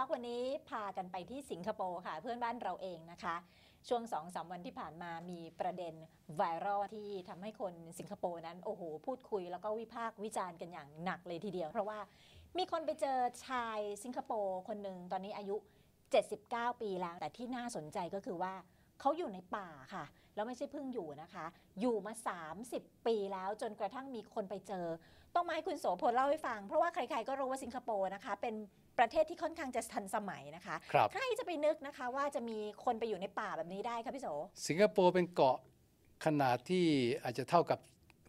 ็อกวันนี้พากันไปที่สิงคโปร์ค่ะเพื่อนบ้านเราเองนะคะ ช่วงสองสาวันที่ผ่านมามีประเด็นไวรัลที่ทำให้คนสิงคโปร์นั้นโอ้โห พูดคุยแล้วก็วิพากษ์วิจารณ์กันอย่างหนักเลยทีเดียว เพราะว่า มีคนไปเจอชายสิงคโปร์คนหนึ่ง ตอนนี้อายุ 79 ปีแล้ว แต่ที่น่าสนใจก็คือว่า เขาอยู่ในป่าค่ะ แล้วไม่ใช่เพิ่งอยู่นะคะ อยู่มา 30 ปีแล้วจนกระทั่งมีคนไปเจอ ต้องมาให้คุณโสพลเล่าให้ฟัง เพราะว่าใคร ๆก็รู้ว่าสิงคโปร์นะคะเป็นประเทศที่ค่อนข้างจะทันสมัยนะคะครับใครจะไปนึกนะคะว่าจะมีคนไปอยู่ในป่าแบบนี้ได้ครับพี่โสสิงคโปร์เป็นเกาะขนาดที่อาจจะเท่ากับ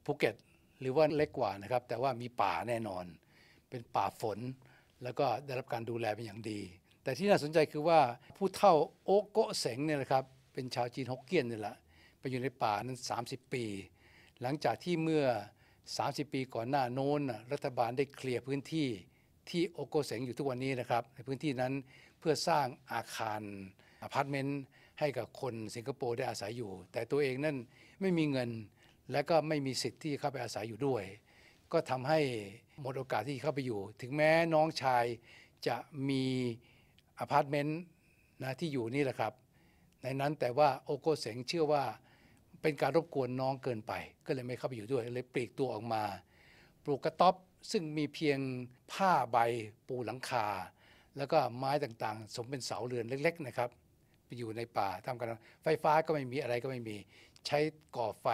ภูเก็ต หรือว่าเล็กกว่านะครับแต่ว่ามีป่าแน่นอน เป็นป่าฝน แล้วก็ได้รับการดูแลเป็นอย่างดี แต่ที่น่าสนใจคือว่าผู้เฒ่าโอโกะเสงเนี่ยนะครับเป็นชาวจีนฮกเกี้ยนนี่แหละไปอยู่ในป่านั้น30 ปี หลังจากที่เมื่อ 30 ปีก่อนหน้าโน้นรัฐบาลได้เคลียร์พื้นที่ที่โอโกเสงอยู่ทุกวันนี้นะครับในพื้นที่นั้นเพื่อสร้างอาคารอพาร์ตเมนต์ให้กับคนสิงคโปร์ได้อาศัยอยู่ แต่ตัวเองนั่นไม่มีเงินและก็ไม่มีสิทธิ์ที่เข้าไปอาศัยอยู่ด้วย ก็ทำให้หมดโอกาสที่เข้าไปอยู่ถึงแม้น้องชายจะมีอพาร์ตเมนต์นะที่อยู่นี่แหละครับ ในนั้นแต่ว่าโอโกเสงเชื่อว่าเป็นการรบกวนน้องเกินไปก็เลยไม่เข้าไปอยู่ด้วยเลยปลีกตัวออกมา ปลูกกระต๊อบซึ่งมีเพียงผ้าใบปูหลังคา แล้วก็ไม้ต่างๆ สมเป็นเสาเรือนเล็ก ๆนะครับไปอยู่ในป่าทำกันไฟฟ้าก็ไม่มีอะไรก็ไม่มีใช้ก่อไฟ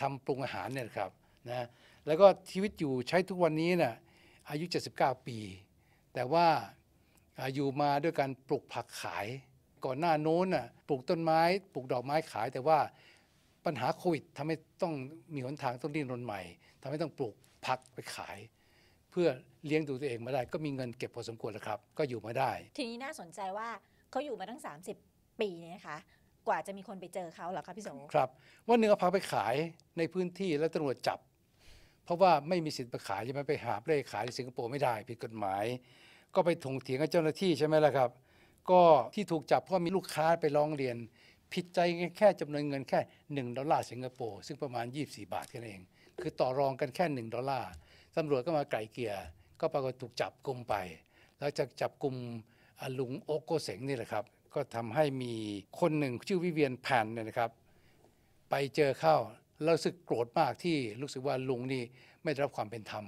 ทำปรุงอาหารเนี่ยครับนะแล้วก็ชีวิตอยู่ใช้ทุกวันนี้นะ่ะอายุ 79 ปี แต่ว่าอยู่มาด้วยการปลูกผักขาย ก่อนหน้าโน้นน่ะปลูกต้นไม้ ปลูกดอกไม้ขาย แต่ว่าปัญหาโควิดทำให้ต้องมีหนทางต้องดิ้นรนใหม่ทำให้ต้องปลูกผักไปขายพื่อเลี้ยงดูตัวเองมาได้ก็มีเงินเก็บพอสมควรแล้วครับ ก็อยู่มาได้ ทีนี้น่าสนใจว่าเขาอยู่มาตั้ง 30 ปีเนี่ยนะคะกว่าจะมีคนไปเจอเขาเหรอครับพี่สงครับว่าเนื้อพาไปขายในพื้นที่แล้วตำรวจจับ เพราะว่าไม่มีสิทธิ์ไปขายจะ่ไหมไปหาเร่ขายในสิงคโปร์ไม่ได้ ผิดกฎหมาย ก็ไปถงเถียงกับเจ้าหน้าที่ใช่ไหมล่ะครับ ก็ที่ถูกจับเพราะมีลูกค้าไปร้องเรียนผิดใจแค่จำนวนเงินแค่1ดอลลาร์สิงคโปร์ซึ่งประมาณ 24 บาทแค่นั้นเองคือต่อรองกันแค่1ดอลลาร์ตำรวจก็มาไกลเกลี่ยก็ปรากฏถูกจับกลุ่มไปแล้วจากจับกลุ่มลุงโอโกเสงนี่แหละครับ ก็ทำให้มีคนหนึ่งชื่อวิเวียนแผ่นเนี่ยนะครับ ไปเจอเข้าแล้วรู้สึกโกรธมากที่รู้สึกว่าลุงนี่ไม่ได้รับความเป็นธรรม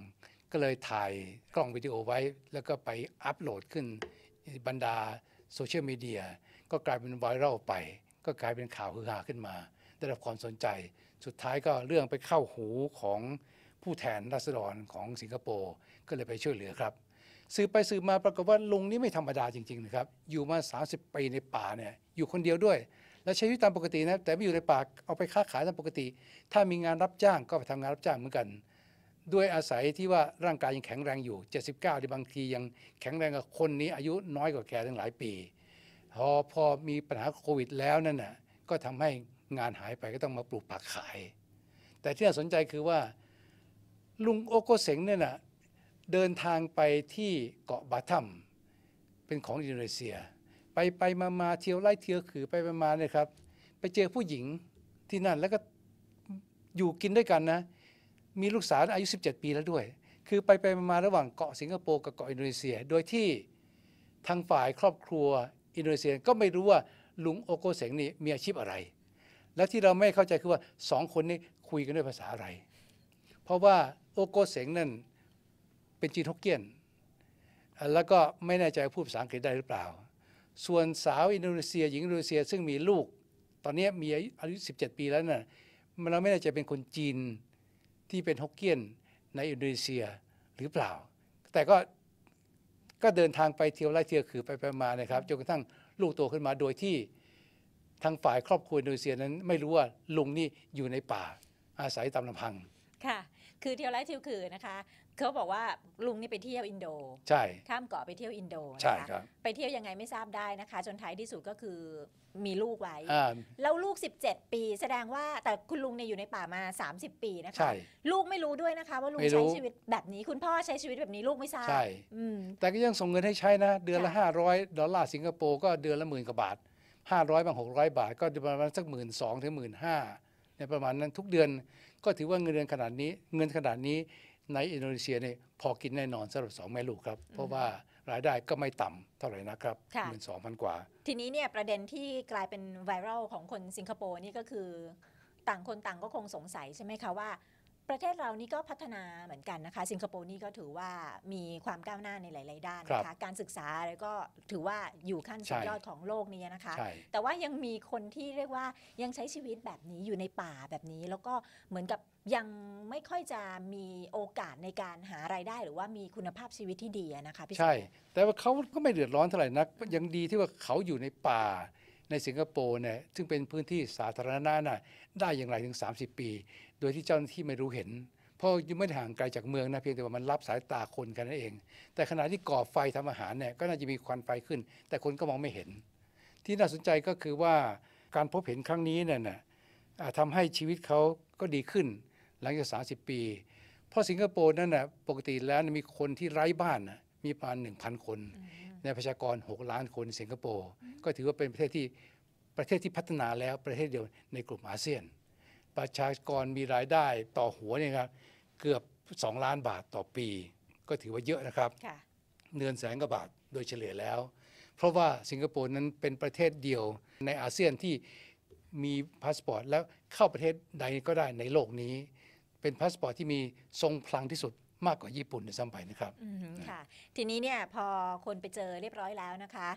ก็เลยถ่ายกล้องวิดีโอไว้ แล้วก็ไปอัปโหลดขึ้น บรรดาโซเชียลมีเดียก็กลายเป็นไวรัลไป ก็กลายเป็นข่าวฮือฮาขึ้นมา ได้รับความสนใจสุดท้ายก็เรื่องไปเข้าหูของผู้แทนรัษฎรของสิงคโปร์ก็เลยไปช่วยเหลือครับ สืบไปสืบมาปรากฏว่าลุงนี่ไม่ธรรมดาจริงๆนะครับ อยู่มา 30ปีในป่าเนี่ยอยู่คนเดียวด้วย และใช้ชีวิตตามปกตินะแต่ไม่อยู่ในป่าเอาไปค้าขายตามปกติ ถ้ามีงานรับจ้างก็ไปทำงานรับจ้างเหมือนกัน ด้วยอาศัยที่ว่าร่างกายยังแข็งแรงอยู่ 79ดสิบางทียังแข็งแรงกับคนนี้อายุน้อยกว่าแกตั้งหลายปี พอพอมีปัญหาโควิด แล้วนั่นน่ะก็ทำให้งานหายไปก็ต้องมาปลูกผักขาย แต่ที่น่าสนใจคือว่าลุงโอโกเสงเนี่ยนะเดินทางไปที่เกาะบาทัมเป็นของอินโดนีเซีย ไปไปมามาเที่ยวไล่เที่ยวขือไปไปมาเนี่ยครับ ไปเจอผู้หญิงที่นั่นแล้วก็อยู่กินด้วยกันนะ มีลูกสาวอายุ 17 ปีแล้วด้วย คือไปไปมาระหว่างเกาะสิงคโปร์ กับเกาะอินโดนีเซีย โดยที่ทางฝ่ายครอบครัวอินโดนีเซียก็ไม่รู้ว่าลุงโอโกเสงนี่มีอาชีพอะไร และที่เราไม่เข้าใจคือว่าสองคนนี้คุยกันด้วยภาษาอะไร เพราะว่าโอโกเสงนั่นเป็นจีนฮกเกี้ยน แล้วก็ไม่แน่ใจพูดภาษาอังกฤษได้หรือเปล่า ส่วนสาวอินโดนีเซีย หญิงอินโดนีเซียซึ่งมีลูก ตอนนี้มีอายุ17 ปีแล้วนะ่ะมันเราไม่แน่ใจเป็นคนจีนที่เป็นฮกเกี้ยนในอินโดนีเซียหรือเปล่า แต่ก็ก็เดินทางไปเที่ยวไล่เที่ยวคือไปไปมานะครับจนกระทั่งลูกโตขึ้นมาโดยที่ทางฝ่าย ครอบครัวอินโดนีเซียนั้นไม่รู้ว่าลุงนี่อยู่ในป่า อาศัยตามลำพังค่ะคือเที่ยวไรฟเทิวคือนะคะเขาบอกว่าลุงนี่ไปเที่ยวอินโดใช่ข้ามเกาะไปเที่ยวอินโดใช่นะคะรับไปเที่ยวยังไงไม่ทราบได้นะคะจนท้ายที่สุดก็คือมีลูกไว้แล้วลูก 17 ปี แสดงว่าแต่คุณลุงเนี่ยอยู่ในป่ามา 30 ปีนะคะใช่ ลูกไม่รู้ด้วยนะคะว่าลุงใช้ชีวิตแบบนี้คุณพ่อใช้ชีวิตแบบนี้ลูกไม่ทราบใช่แต่ก็ยังส่งเงินให้ใช้นะเดือนละ 500 ดอลลาร์สิงคโปร์ก็เดือนละหมื่นกว่าบาท 500 บาง 600 บาท ก็ประมาณสักหมื่นสองถึงหมื่นห้าในประมาณนั้นทุกเดือนก็ถือว่าเงินเดือนขนาดนี้ เงินขนาดนี้ในอินโดนีเซียเนี่ยพอกินแน่นอนสำหรับสองแม่ลูกครับ เพราะว่ารายได้ก็ไม่ต่ำเท่าไหร่นะครับหมื่นสองพันกว่า ทีนี้เนี่ยประเด็นที่กลายเป็นไวรัลของคนสิงคโปร์นี่ก็คือต่างคนต่างก็คงสงสัยใช่ไหมคะว่าประเทศเรานี่ก็พัฒนาเหมือนกันนะคะ สิงคโปร์นี่ก็ถือว่ามีความก้าวหน้าในหลาย ๆ ด้านนะคะการศึกษาแล้วก็ถือว่าอยู่ขั้นสุดยอดของโลกนี้นะคะ แต่ว่ายังมีคนที่เรียกว่ายังใช้ชีวิตแบบนี้อยู่ในป่าแบบนี้ แล้วก็เหมือนกับยังไม่ค่อยจะมีโอกาสในการหารายได้ หรือว่ามีคุณภาพชีวิตที่ดีนะคะพี่ใช่ แต่ว่าเขาก็ไม่เดือดร้อนเท่าไหร่นักยังดีที่ว่าเขาอยู่ในป่าในสิงคโปร์เนี่ย ซึ่งเป็นพื้นที่สาธารณะน่ะ ได้อย่างไรถึง 30 ปี โดยที่เจ้าหน้าที่ไม่รู้เห็น เพราะยังไม่ห่างไกลจากเมืองนะ เพียงแต่ว่ามันรับสายตาคนกันนั่นเอง แต่ขณะที่ก่อไฟทำอาหารเนี่ย ก็น่าจะมีควันไฟขึ้น แต่คนก็มองไม่เห็น ที่น่าสนใจก็คือว่าการพบเห็นครั้งนี้เนี่ยทำให้ชีวิตเขาก็ดีขึ้นหลังจาก30 ปี เพราะสิงคโปร์นั่นนะปกติแล้วมีคนที่ไร้บ้านนะมีประมาณหนึ่งพันคนในประชากร 6 ล้านคนสิงคโปร์ก็ถือว่าเป็นประเทศที่ประเทศที่พัฒนาแล้วประเทศเดียวในกลุ่มอาเซียน ประชากรมีรายได้ต่อหัวเนี่ยครับเกือบ 2 ล้านบาทต่อปี ก็ถือว่าเยอะนะครับเนือนแสนกว่าบาทโดยเฉลี่ยแล้วเพราะว่าสิงคโปร์นั้นเป็นประเทศเดียวในอาเซียนที่มีพาสปอร์ตแล้วเข้าประเทศใดก็ได้ในโลกนี้เป็นพาสปอร์ตที่มีทรงพลังที่สุดมากกว่าญี่ปุ่นในสมไปนะครับค่ะ ทีนี้เนี่ยพอคนไปเจอเรียบร้อยแล้วนะคะ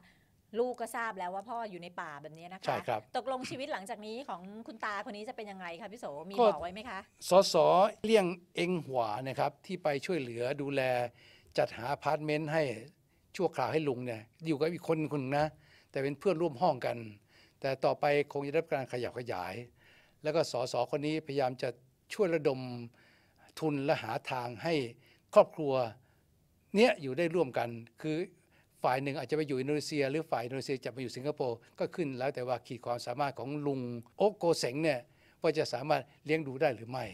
ลูกก็ทราบแล้วว่าพ่ออยู่ในป่าแบบนี้นะคะ ใช่ครับ ตกลงชีวิตหลังจากนี้ของคุณตาคนนี้จะเป็นยังไงคะพี่โสมีบอกไว้ไหมคะ สสเลี่ยงเองหัวนะครับที่ไปช่วยเหลือดูแลจัดหาพาร์ทเมนต์ให้ชั่วคราวให้ลุงเนี่ย อยู่กับอีกคนคนนะแต่เป็นเพื่อนร่วมห้องกัน แต่ต่อไปคงจะได้รับการขยับขยาย แล้วก็สสคนนี้พยายามจะช่วยระดมทุนและหาทางให้ครอบครัวเนี้ยอยู่ได้ร่วมกันคือฝ่ายหนึ่งอาจจะไปอยู่อินโดนีเซีย หรือฝ่ายอินโดนีเซียจะไปอยู่สิงคโปร์ก็ขึ้นแล้วแต่ว่าขีดความสามารถของลุงโอโกเสงเนี่ยว่าจะสามารถเลี้ยงดูได้หรือไม่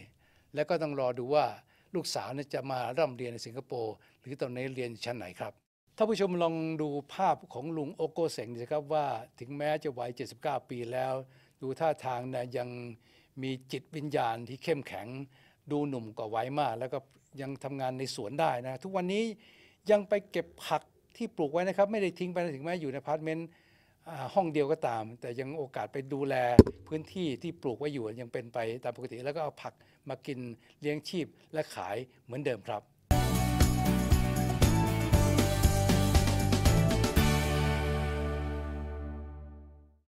แล้วก็ต้องรอดูว่าลูกสาวจะมาร่ำเรียนในสิงคโปร์หรือตอนนี้เรียนชั้นไหนครับท่านผู้ชมลองดูภาพของลุงโอโกเสงนะครับว่าถึงแม้จะวัย 79 ปีแล้ว ดูท่าทางนะยังมีจิตวิญญาณที่เข้มแข็งดูหนุ่มกว่าไวมากแล้วก็ยังทำงานในสวนได้นะทุกวันนี้ยังไปเก็บผักที่ปลูกไว้นะครับ ไม่ได้ทิ้งไปถึงแม้อยู่ในพาร์ทเมนต์ห้องเดียวก็ตาม แต่ยังโอกาสไปดูแลพื้นที่ที่ปลูกไว้อยู่ยังเป็นไปตามปกติ แล้วก็เอาผักมากินเลี้ยงชีพและขายเหมือนเดิมครับ